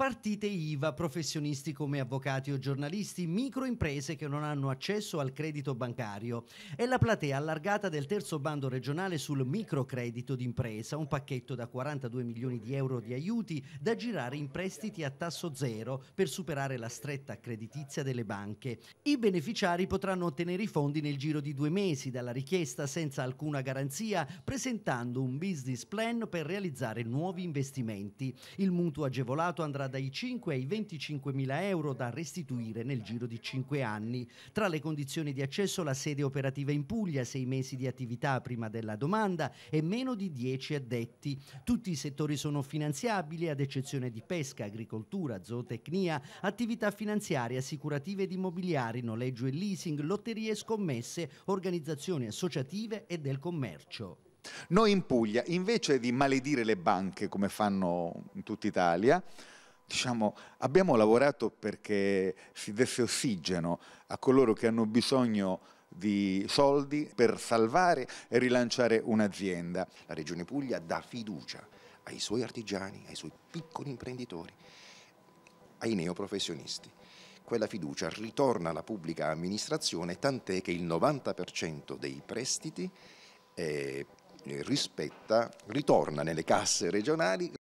partite IVA, professionisti come avvocati o giornalisti, microimprese che non hanno accesso al credito bancario e la platea allargata del terzo bando regionale sul microcredito d'impresa, un pacchetto da 42 milioni di euro di aiuti da girare in prestiti a tasso zero per superare la stretta creditizia delle banche. I beneficiari potranno ottenere i fondi nel giro di due mesi dalla richiesta senza alcuna garanzia, presentando un business plan per realizzare nuovi investimenti. Il mutuo agevolato andrà dai 5 ai 25 mila euro da restituire nel giro di 5 anni. Tra le condizioni di accesso la sede operativa in Puglia, 6 mesi di attività prima della domanda e meno di 10 addetti. Tutti i settori sono finanziabili ad eccezione di pesca, agricoltura, zootecnia, attività finanziarie, assicurative ed immobiliari, noleggio e leasing, lotterie e scommesse, organizzazioni associative e del commercio. Noi in Puglia, invece di maledire le banche come fanno in tutta Italia, diciamo, abbiamo lavorato perché si desse ossigeno a coloro che hanno bisogno di soldi per salvare e rilanciare un'azienda. La Regione Puglia dà fiducia ai suoi artigiani, ai suoi piccoli imprenditori, ai neoprofessionisti. Quella fiducia ritorna alla pubblica amministrazione, tant'è che il 90% dei prestiti eh, rispetta, ritorna nelle casse regionali